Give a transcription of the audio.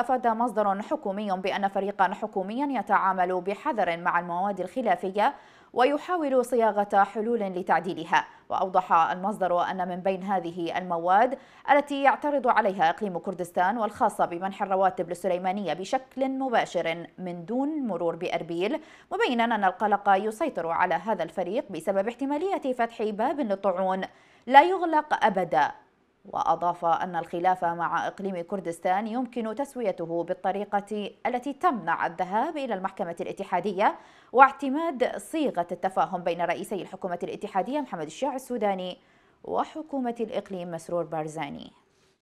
أفاد مصدر حكومي بأن فريقا حكوميا يتعامل بحذر مع المواد الخلافية ويحاول صياغة حلول لتعديلها وأوضح المصدر أن من بين هذه المواد التي يعترض عليها إقليم كردستان والخاصة بمنح الرواتب للسليمانية بشكل مباشر من دون مرور بأربيل مبينا أن القلق يسيطر على هذا الفريق بسبب احتمالية فتح باب للطعون لا يغلق أبدا وأضاف أن الخلاف مع إقليم كردستان يمكن تسويته بالطريقة التي تمنع الذهاب إلى المحكمة الاتحادية واعتماد صيغة التفاهم بين رئيسي الحكومة الاتحادية محمد الشيع السوداني وحكومة الإقليم مسرور بارزاني